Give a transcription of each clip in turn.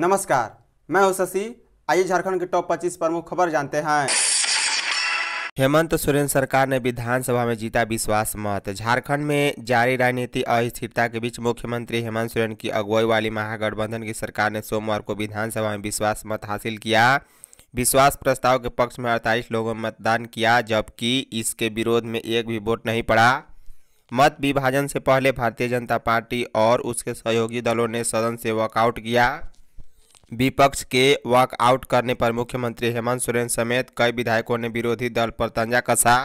नमस्कार मैं हूं शशि आइए झारखंड के टॉप 25 प्रमुख खबर जानते हैं हेमंत सोरेन सरकार ने विधानसभा में जीता विश्वास मत झारखंड में जारी राजनीति अस्थिरता के बीच मुख्यमंत्री हेमंत सोरेन की अगुवाई वाली महागठबंधन की सरकार ने सोमवार को विधानसभा में विश्वास मत हासिल किया विश्वास प्रस्ताव के पक्ष में अड़तालीस लोगों ने मतदान किया जबकि इसके विरोध में एक भी वोट नहीं पड़ा मत विभाजन से पहले भारतीय जनता पार्टी और उसके सहयोगी दलों ने सदन से वॉकआउट किया विपक्ष के वॉकआउट करने पर मुख्यमंत्री हेमंत सोरेन समेत कई विधायकों ने विरोधी दल पर तंजा कसा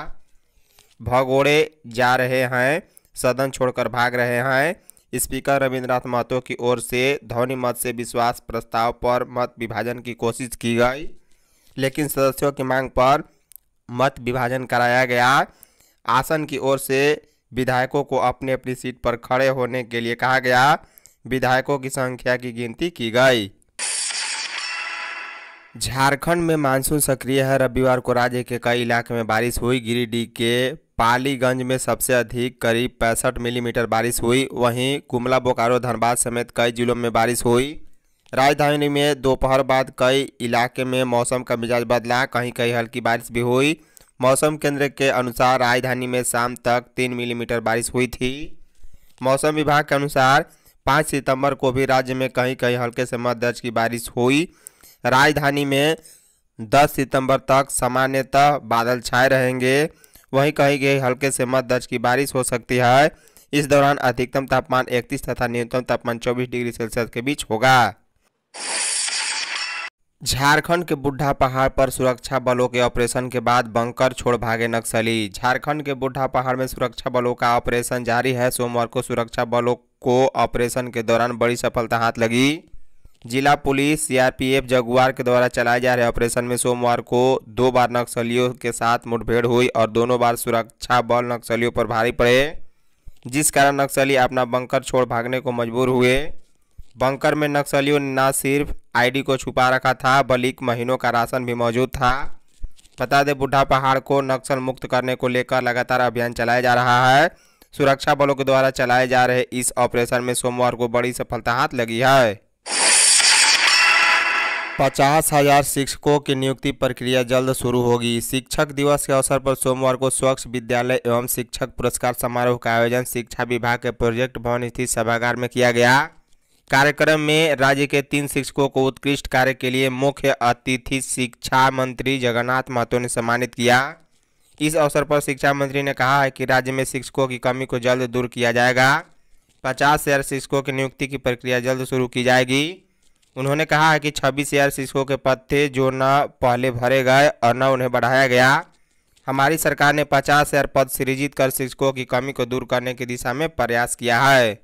भगोड़े जा रहे हैं सदन छोड़कर भाग रहे हैं स्पीकर रविंद्रनाथ महतो की ओर से ध्वनि मत से विश्वास प्रस्ताव पर मत विभाजन की कोशिश की गई लेकिन सदस्यों की मांग पर मत विभाजन कराया गया आसन की ओर से विधायकों को अपनी अपनी सीट पर खड़े होने के लिए कहा गया विधायकों की संख्या की गिनती की गई झारखंड में मानसून सक्रिय है रविवार को राज्य के कई इलाके में बारिश हुई गिरिडीह के पालीगंज में सबसे अधिक करीब पैंसठ मिलीमीटर बारिश हुई वहीं कुमला बोकारो धनबाद समेत कई जिलों में बारिश हुई राजधानी में दोपहर बाद कई इलाके में मौसम का मिजाज बदला कहीं कहीं हल्की बारिश भी हुई मौसम केंद्र के अनुसार राजधानी में शाम तक तीन मिलीमीटर बारिश हुई थी मौसम विभाग के अनुसार पाँच सितंबर को भी राज्य में कहीं कहीं हल्के से मध्य दर्ज की बारिश हुई राजधानी में 10 सितंबर तक सामान्यतः बादल छाए रहेंगे वहीं कहीं गई हल्के से मत दर्ज की बारिश हो सकती है इस दौरान अधिकतम तापमान 31 तथा न्यूनतम तापमान 24 डिग्री सेल्सियस के बीच होगा झारखंड के बुढ़ा पहाड़ पर सुरक्षा बलों के ऑपरेशन के बाद बंकर छोड़ भागे नक्सली झारखंड के बुढ़ा पहाड़ में सुरक्षा बलों का ऑपरेशन जारी है सोमवार को सुरक्षा बलों को ऑपरेशन के दौरान बड़ी सफलता हाथ लगी जिला पुलिस सीआरपीएफ जगुआर के द्वारा चलाए जा रहे ऑपरेशन में सोमवार को दो बार नक्सलियों के साथ मुठभेड़ हुई और दोनों बार सुरक्षा बल नक्सलियों पर भारी पड़े जिस कारण नक्सली अपना बंकर छोड़ भागने को मजबूर हुए बंकर में नक्सलियों ने न सिर्फ आईडी को छुपा रखा था बल्कि महीनों का राशन भी मौजूद था बता दें बुढ़ा पहाड़ को नक्सल मुक्त करने को लेकर लगातार अभियान चलाया जा रहा है सुरक्षा बलों के द्वारा चलाए जा रहे इस ऑपरेशन में सोमवार को बड़ी सफलता हाथ लगी है पचास हजार शिक्षकों की नियुक्ति प्रक्रिया जल्द शुरू होगी शिक्षक दिवस के अवसर पर सोमवार को स्वच्छ विद्यालय एवं शिक्षक पुरस्कार समारोह का आयोजन शिक्षा विभाग के प्रोजेक्ट भवन स्थित सभागार में किया गया कार्यक्रम में राज्य के तीन शिक्षकों को उत्कृष्ट कार्य के लिए मुख्य अतिथि शिक्षा मंत्री जगन्नाथ महतो ने सम्मानित किया इस अवसर पर शिक्षा मंत्री ने कहा है कि राज्य में शिक्षकों की कमी को जल्द दूर किया जाएगा पचास हजार शिक्षकों की नियुक्ति की प्रक्रिया जल्द शुरू की जाएगी उन्होंने कहा है कि छब्बीस हजार शिक्षकों के पद थे जो न पहले भरे गए और न उन्हें बढ़ाया गया हमारी सरकार ने पचास हजार पद सृजित कर शिक्षकों की कमी को दूर करने की दिशा में प्रयास किया है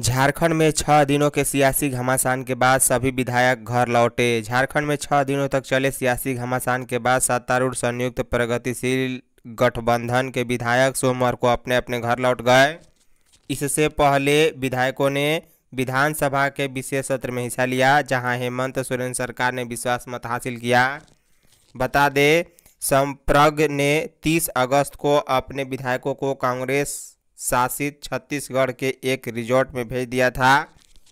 झारखंड में छह दिनों के सियासी घमासान के बाद सभी विधायक घर लौटे झारखंड में छह दिनों तक चले सियासी घमासान के बाद सत्तारूढ़ संयुक्त प्रगतिशील गठबंधन के विधायक सोमवार को अपने अपने घर लौट गए इससे पहले विधायकों ने विधानसभा के विशेष सत्र में हिस्सा लिया जहां हेमंत सोरेन सरकार ने विश्वास मत हासिल किया बता दें संप्रग ने 30 अगस्त को अपने विधायकों को कांग्रेस शासित छत्तीसगढ़ के एक रिजॉर्ट में भेज दिया था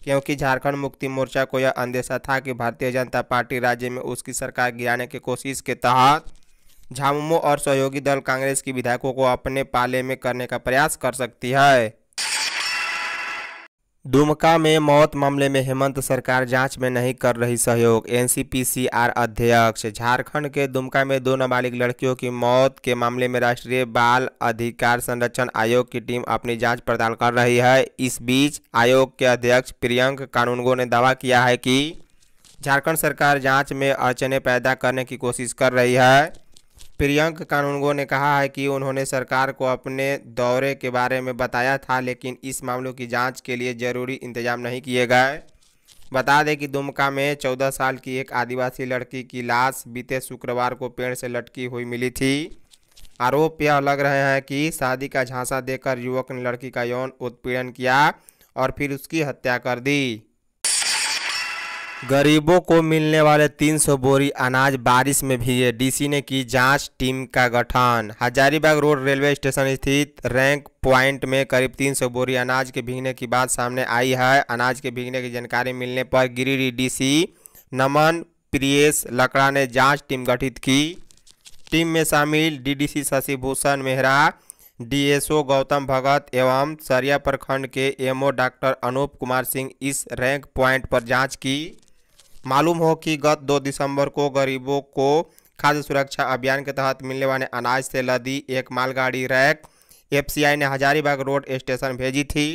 क्योंकि झारखंड मुक्ति मोर्चा को यह अंदेशा था कि भारतीय जनता पार्टी राज्य में उसकी सरकार गिराने की कोशिश के तहत झामुमो और सहयोगी दल कांग्रेस की विधायकों को अपने पाले में करने का प्रयास कर सकती है दुमका में मौत मामले में हेमंत सरकार जांच में नहीं कर रही सहयोग एनसीपीसीआर अध्यक्ष झारखंड के दुमका में दो नाबालिग लड़कियों की मौत के मामले में राष्ट्रीय बाल अधिकार संरक्षण आयोग की टीम अपनी जांच पड़ताल कर रही है इस बीच आयोग के अध्यक्ष प्रियंक कानूनगो ने दावा किया है कि झारखंड सरकार जांच में अड़चने पैदा करने की कोशिश कर रही है प्रियंक कानूनगो ने कहा है कि उन्होंने सरकार को अपने दौरे के बारे में बताया था लेकिन इस मामलों की जांच के लिए जरूरी इंतजाम नहीं किए गए बता दें कि दुमका में 14 साल की एक आदिवासी लड़की की लाश बीते शुक्रवार को पेड़ से लटकी हुई मिली थी आरोप यह लग रहे हैं कि शादी का झांसा देकर युवक ने लड़की का यौन उत्पीड़न किया और फिर उसकी हत्या कर दी गरीबों को मिलने वाले 300 बोरी अनाज बारिश में भीगे डीसी ने की जांच टीम का गठन हजारीबाग रोड रेलवे स्टेशन स्थित रैंक पॉइंट में करीब 300 बोरी अनाज के भीगने की बात सामने आई है अनाज के भीगने की जानकारी मिलने पर गिरिडीह डीसी नमन प्रियेश लकड़ा ने जांच टीम गठित की टीम में शामिल DDC C Shashibhushan Mehra DSO Gautam Bhagat एवं सरिया प्रखंड के एमओ डॉक्टर अनूप कुमार सिंह इस रैंक पॉइंट पर जांच की मालूम हो कि गत दो दिसंबर को गरीबों को खाद्य सुरक्षा अभियान के तहत मिलने वाले अनाज से लदी एक मालगाड़ी रैक एफसीआई ने हजारीबाग रोड स्टेशन भेजी थी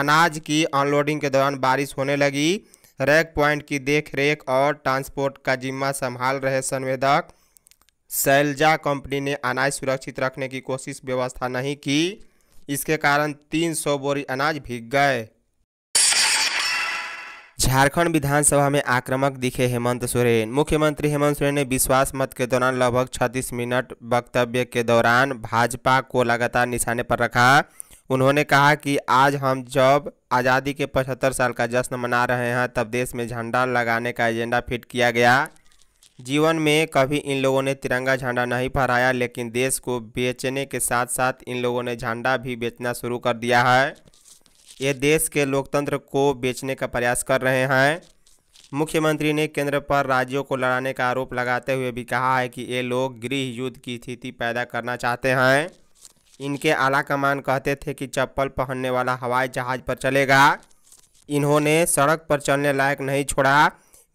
अनाज की अनलोडिंग के दौरान बारिश होने लगी रैक पॉइंट की देखरेख और ट्रांसपोर्ट का जिम्मा संभाल रहे संवेदक सैलजा कंपनी ने अनाज सुरक्षित रखने की कोशिश व्यवस्था नहीं की इसके कारण 300 बोरी अनाज भीग गए झारखंड विधानसभा में आक्रामक दिखे हेमंत सोरेन मुख्यमंत्री हेमंत सोरेन ने विश्वास मत के दौरान लगभग 36 मिनट वक्तव्य के दौरान भाजपा को लगातार निशाने पर रखा उन्होंने कहा कि आज हम जब आज़ादी के 75 साल का जश्न मना रहे हैं तब देश में झंडा लगाने का एजेंडा फिट किया गया जीवन में कभी इन लोगों ने तिरंगा झंडा नहीं फहराया लेकिन देश को बेचने के साथ साथ इन लोगों ने झंडा भी बेचना शुरू कर दिया है ये देश के लोकतंत्र को बेचने का प्रयास कर रहे हैं मुख्यमंत्री ने केंद्र पर राज्यों को लड़ाने का आरोप लगाते हुए भी कहा है कि ये लोग गृह युद्ध की स्थिति पैदा करना चाहते हैं इनके आला कमान कहते थे कि चप्पल पहनने वाला हवाई जहाज पर चलेगा इन्होंने सड़क पर चलने लायक नहीं छोड़ा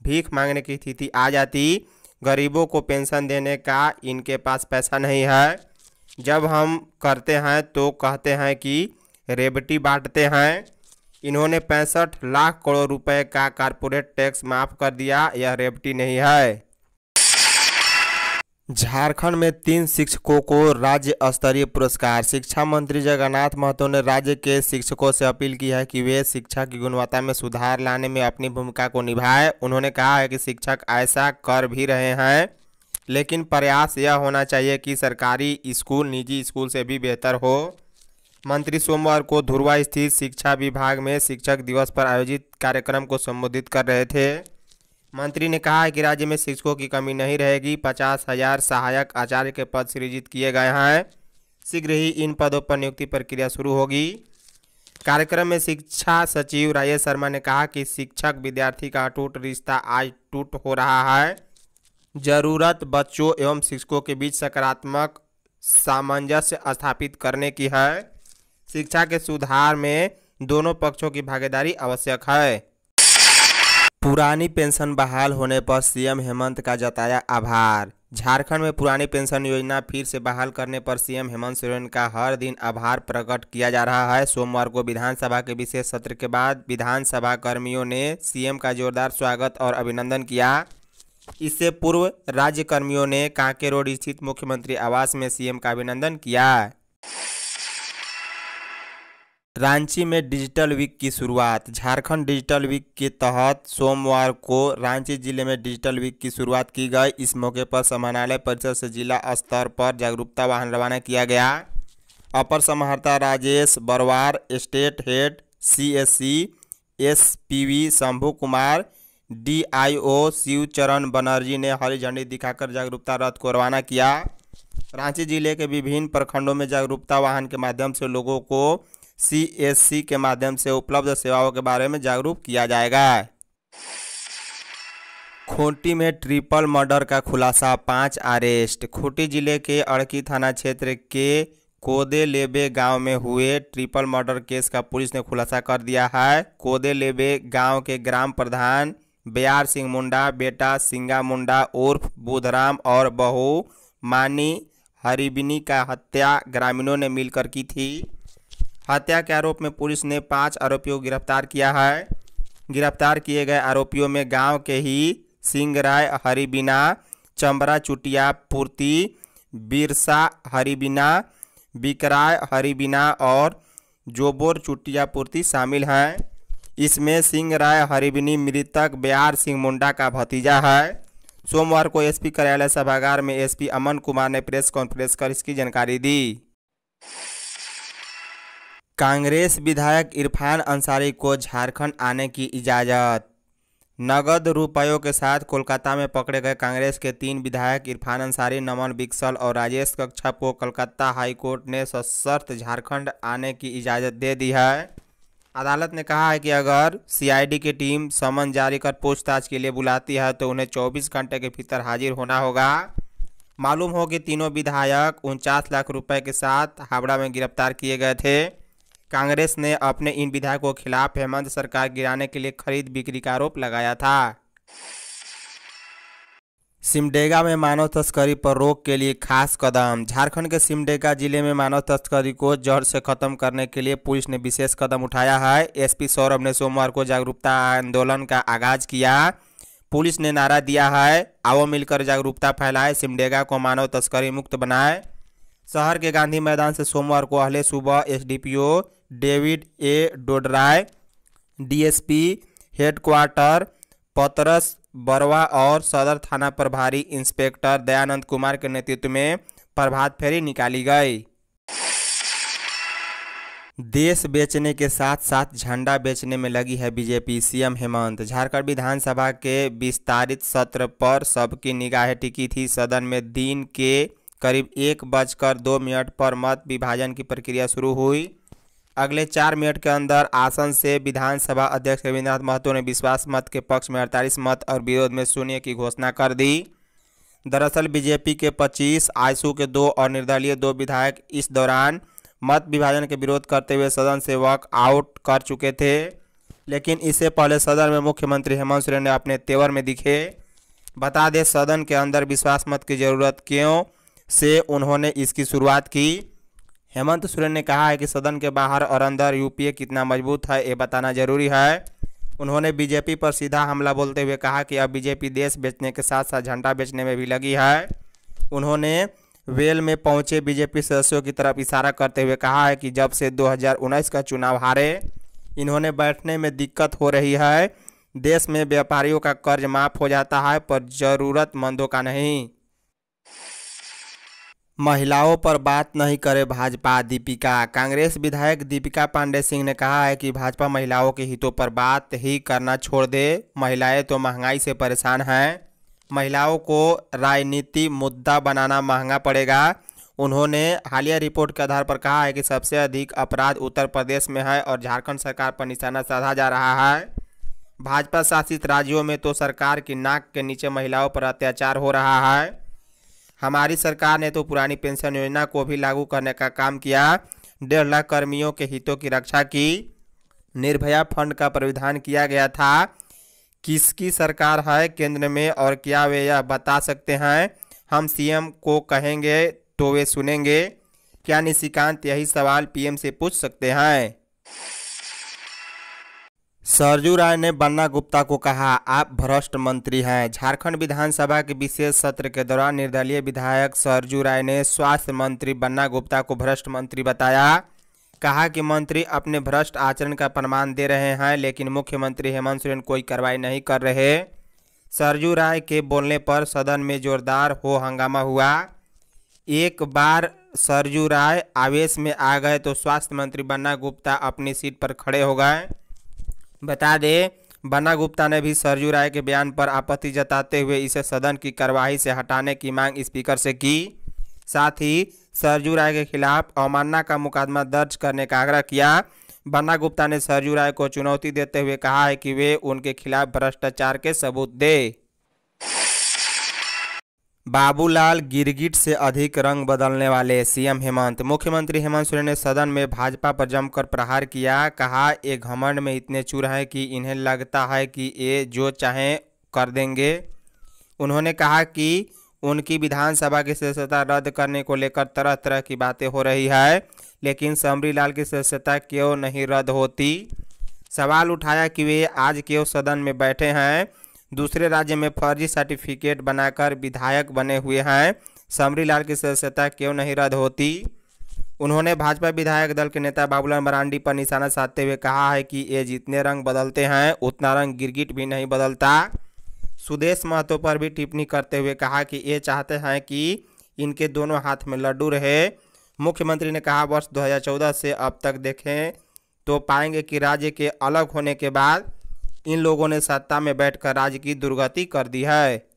भीख मांगने की स्थिति आ जाती गरीबों को पेंशन देने का इनके पास पैसा नहीं है जब हम करते हैं तो कहते हैं कि रेबटी बांटते हैं इन्होंने पैंसठ लाख करोड़ रुपए का कारपोरेट टैक्स माफ कर दिया यह रेबटी नहीं है झारखंड में तीन शिक्षकों को राज्य स्तरीय पुरस्कार शिक्षा मंत्री जगन्नाथ महतो ने राज्य के शिक्षकों से अपील की है कि वे शिक्षा की गुणवत्ता में सुधार लाने में अपनी भूमिका को निभाएं उन्होंने कहा है कि शिक्षक ऐसा कर भी रहे हैं लेकिन प्रयास यह होना चाहिए कि सरकारी स्कूल निजी स्कूल से भी बेहतर हो मंत्री सोमवार को धुरवा स्थित शिक्षा विभाग में शिक्षक दिवस पर आयोजित कार्यक्रम को संबोधित कर रहे थे मंत्री ने कहा है कि राज्य में शिक्षकों की कमी नहीं रहेगी पचास हजार सहायक आचार्य के पद सृजित किए गए हैं शीघ्र ही इन पदों पर नियुक्ति प्रक्रिया शुरू होगी कार्यक्रम में शिक्षा सचिव राजेश शर्मा ने कहा कि शिक्षक विद्यार्थी का अटूट रिश्ता आज टूट हो रहा है जरूरत बच्चों एवं शिक्षकों के बीच सकारात्मक सामंजस्य स्थापित करने की है शिक्षा के सुधार में दोनों पक्षों की भागीदारी आवश्यक है पुरानी पेंशन बहाल होने पर सीएम हेमंत का जताया आभार झारखंड में पुरानी पेंशन योजना फिर से बहाल करने पर सीएम हेमंत सोरेन का हर दिन आभार प्रकट किया जा रहा है सोमवार को विधानसभा के विशेष सत्र के बाद विधानसभा कर्मियों ने सीएम का जोरदार स्वागत और अभिनंदन किया इससे पूर्व राज्य कर्मियों ने कांके रोड स्थित मुख्यमंत्री आवास में सीएम का अभिनंदन किया रांची में डिजिटल वीक की शुरुआत झारखंड डिजिटल वीक के तहत सोमवार को रांची जिले में डिजिटल वीक की शुरुआत की गई इस मौके पर समाहरणालय परिषद से जिला स्तर पर जागरूकता वाहन रवाना किया गया अपर समाहर्ता Rajesh Barwar state head C S C S P V Shambhu Kumar D I O Shiv Charan Banerjee ने हरी झंडी दिखाकर जागरूकता रथ को रवाना किया रांची जिले के विभिन्न प्रखंडों में जागरूकता वाहन के माध्यम से लोगों को सीएससी के माध्यम से उपलब्ध सेवाओं के बारे में जागरूक किया जाएगा खूंटी में ट्रिपल मर्डर का खुलासा पांच अरेस्ट खूंटी जिले के अड़की थाना क्षेत्र के कोदे लेबे गांव में हुए ट्रिपल मर्डर केस का पुलिस ने खुलासा कर दिया है कोदे लेबे गांव के ग्राम प्रधान बयार सिंह मुंडा बेटा सिंगा मुंडा उर्फ बुधराम और बहू मानी हरिबिनी का हत्या ग्रामीणों ने मिलकर की थी हत्या के आरोप में पुलिस ने पाँच आरोपियों को गिरफ्तार किया है गिरफ्तार किए गए आरोपियों में गांव के ही सिंगराय हरिबिना चंबरा चुटिया पूर्ति बिरसा हरिबिना बिकराय हरिबिना और जोबोर चुटिया पूर्ति शामिल हैं इसमें सिंह राय हरिबिनी मृतक बयार सिंह मुंडा का भतीजा है सोमवार को एसपी कार्यालय सभागार में एसपी अमन कुमार ने प्रेस कॉन्फ्रेंस कर इसकी जानकारी दी कांग्रेस विधायक इरफान अंसारी को झारखंड आने की इजाज़त नगद रुपयों के साथ कोलकाता में पकड़े गए कांग्रेस के तीन विधायक इरफान अंसारी नमन बिक्सल और राजेश कक्षा को कलकत्ता हाईकोर्ट ने सशर्त झारखंड आने की इजाज़त दे दी है अदालत ने कहा है कि अगर सीआईडी की टीम समन जारी कर पूछताछ के लिए बुलाती है तो उन्हें 24 घंटे के भीतर हाजिर होना होगा मालूम हो कि तीनों विधायक उनचास लाख रुपये के साथ हावड़ा में गिरफ्तार किए गए थे कांग्रेस ने अपने इन विधायकों के खिलाफ हेमंत सरकार गिराने के लिए खरीद बिक्री का आरोप लगाया था सिमडेगा में मानव तस्करी पर रोक के लिए खास कदम झारखंड के सिमडेगा जिले में मानव तस्करी को जड़ से खत्म करने के लिए पुलिस ने विशेष कदम उठाया है एसपी सौरभ ने सोमवार को जागरूकता आंदोलन का आगाज किया पुलिस ने नारा दिया है आओ मिलकर जागरूकता फैलाए सिमडेगा को मानव तस्करी मुक्त बनाए शहर के गांधी मैदान से सोमवार को अहले सुबह S David A Dodrai DSP headquarter Patras Barwa और सदर थाना प्रभारी इंस्पेक्टर दयानंद कुमार के नेतृत्व में प्रभात फेरी निकाली गई देश बेचने के साथ साथ झंडा बेचने में लगी है बीजेपी सीएम हेमंत झारखंड विधानसभा के विस्तारित सत्र पर सबकी निगाहें टिकी थी सदन में दिन के करीब एक बजकर दो मिनट पर मत विभाजन की प्रक्रिया शुरू हुई अगले चार मिनट के अंदर आसन से विधानसभा अध्यक्ष रविन्द्रनाथ महतो ने विश्वास मत के पक्ष में अड़तालीस मत और विरोध में शून्य की घोषणा कर दी दरअसल बीजेपी के 25, आईसू के दो और निर्दलीय दो विधायक इस दौरान मत विभाजन के विरोध करते हुए सदन से वॉक आउट कर चुके थे लेकिन इससे पहले सदन में मुख्यमंत्री हेमंत सोरेन ने अपने तेवर में दिखे बता दें सदन के अंदर विश्वास मत की जरूरत क्यों से उन्होंने इसकी शुरुआत की हेमंत सोरेन ने कहा है कि सदन के बाहर और अंदर यूपीए कितना मजबूत है ये बताना जरूरी है उन्होंने बीजेपी पर सीधा हमला बोलते हुए कहा कि अब बीजेपी देश बेचने के साथ साथ झंडा बेचने में भी लगी है उन्होंने वेल में पहुंचे बीजेपी सदस्यों की तरफ इशारा करते हुए कहा है कि जब से 2019 का चुनाव हारे इन्होंने बैठने में दिक्कत हो रही है देश में व्यापारियों का कर्ज माफ़ हो जाता है पर ज़रूरतमंदों का नहीं महिलाओं पर बात नहीं करे भाजपा दीपिका कांग्रेस विधायक दीपिका पांडे सिंह ने कहा है कि भाजपा महिलाओं के हितों पर बात ही करना छोड़ दे महिलाएं तो महंगाई से परेशान हैं महिलाओं को राजनीति मुद्दा बनाना महंगा पड़ेगा उन्होंने हालिया रिपोर्ट के आधार पर कहा है कि सबसे अधिक अपराध उत्तर प्रदेश में है और झारखंड सरकार पर निशाना साधा जा रहा है भाजपा शासित राज्यों में तो सरकार की नाक के नीचे महिलाओं पर अत्याचार हो रहा है हमारी सरकार ने तो पुरानी पेंशन योजना को भी लागू करने का काम किया डेढ़ लाख कर्मियों के हितों की रक्षा की निर्भया फंड का प्राविधान किया गया था किसकी सरकार है केंद्र में और क्या वे यह बता सकते हैं हम सीएम को कहेंगे तो वे सुनेंगे क्या निशिकांत यही सवाल पीएम से पूछ सकते हैं सरजू राय ने बन्ना गुप्ता को कहा आप भ्रष्ट मंत्री हैं झारखंड विधानसभा के विशेष सत्र के दौरान निर्दलीय विधायक सरजू राय ने स्वास्थ्य मंत्री बन्ना गुप्ता को भ्रष्ट मंत्री बताया कहा कि मंत्री अपने भ्रष्ट आचरण का प्रमाण दे रहे हैं लेकिन मुख्यमंत्री हेमंत सोरेन कोई कार्रवाई नहीं कर रहे सरजू राय के बोलने पर सदन में जोरदार हो हंगामा हुआ एक बार सरजू राय आवेश में आ गए तो स्वास्थ्य मंत्री बन्ना गुप्ता अपनी सीट पर खड़े हो गए बता दें बन्ना गुप्ता ने भी सरजू राय के बयान पर आपत्ति जताते हुए इसे सदन की कार्यवाही से हटाने की मांग स्पीकर से की साथ ही सरजू राय के खिलाफ अवमानना का मुकदमा दर्ज करने का आग्रह किया बन्ना गुप्ता ने सरजू राय को चुनौती देते हुए कहा है कि वे उनके खिलाफ भ्रष्टाचार के सबूत दें बाबूलाल गिरगिट से अधिक रंग बदलने वाले सीएम हेमंत मुख्यमंत्री हेमंत सोरेन ने सदन में भाजपा पर जमकर प्रहार किया कहा ये घमंड में इतने चूर हैं कि इन्हें लगता है कि ये जो चाहें कर देंगे उन्होंने कहा कि उनकी विधानसभा की सदस्यता रद्द करने को लेकर तरह तरह की बातें हो रही है लेकिन समरी लाल की सदस्यता क्यों नहीं रद्द होती सवाल उठाया कि वे आज क्यों सदन में बैठे हैं दूसरे राज्य में फर्जी सर्टिफिकेट बनाकर विधायक बने हुए हैं समरी लाल की सदस्यता क्यों नहीं रद्द होती उन्होंने भाजपा विधायक दल के नेता बाबूलाल मरांडी पर निशाना साधते हुए कहा है कि ये जितने रंग बदलते हैं उतना रंग गिरगिट भी नहीं बदलता सुदेश महतो पर भी टिप्पणी करते हुए कहा कि ये चाहते हैं कि इनके दोनों हाथ में लड्डू रहे मुख्यमंत्री ने कहा वर्ष 2014 से अब तक देखें तो पाएंगे कि राज्य के अलग होने के बाद इन लोगों ने सत्ता में बैठकर राज्य की दुर्गति कर दी है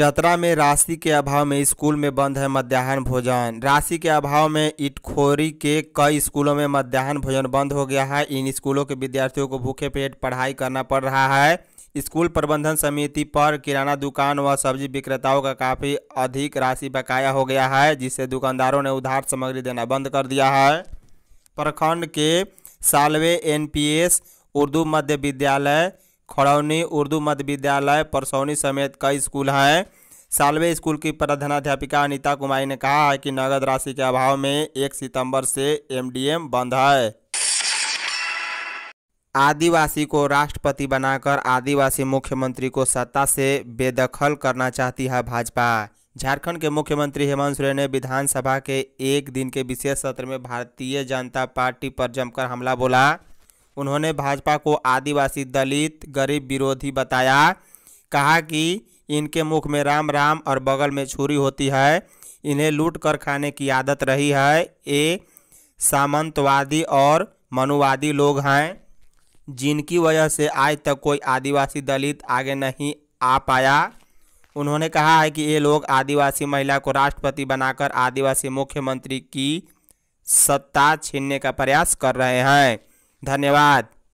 चतरा में राशि के अभाव में स्कूल में बंद है मध्याह्न भोजन राशि के अभाव में इटखोरी के कई स्कूलों में मध्याह्न भोजन बंद हो गया है इन स्कूलों के विद्यार्थियों को भूखे पेट पढ़ाई करना पड़ रहा है स्कूल प्रबंधन समिति पर किराना दुकान व सब्जी विक्रेताओं का काफ़ी अधिक राशि बकाया हो गया है जिससे दुकानदारों ने उधार सामग्री देना बंद कर दिया है प्रखंड के सालवे एनपीएस उर्दू मध्य विद्यालय खड़ौनी उर्दू मध्य विद्यालय परसौनी समेत कई स्कूल हैं सालवे स्कूल की प्रधानाध्यापिका अनिता कुमारी ने कहा है कि नगद राशि के अभाव में एक सितंबर से एमडीएम बंद है आदिवासी को राष्ट्रपति बनाकर आदिवासी मुख्यमंत्री को सत्ता से बेदखल करना चाहती है भाजपा झारखंड के मुख्यमंत्री हेमंत सोरेन ने विधानसभा के एक दिन के विशेष सत्र में भारतीय जनता पार्टी पर जमकर हमला बोला उन्होंने भाजपा को आदिवासी दलित गरीब विरोधी बताया कहा कि इनके मुख में राम राम और बगल में छुरी होती है इन्हें लूट कर खाने की आदत रही है ये सामंतवादी और मनुवादी लोग हैं जिनकी वजह से आज तक कोई आदिवासी दलित आगे नहीं आ पाया उन्होंने कहा है कि ये लोग आदिवासी महिला को राष्ट्रपति बनाकर आदिवासी मुख्यमंत्री की सत्ता छीनने का प्रयास कर रहे हैं धन्यवाद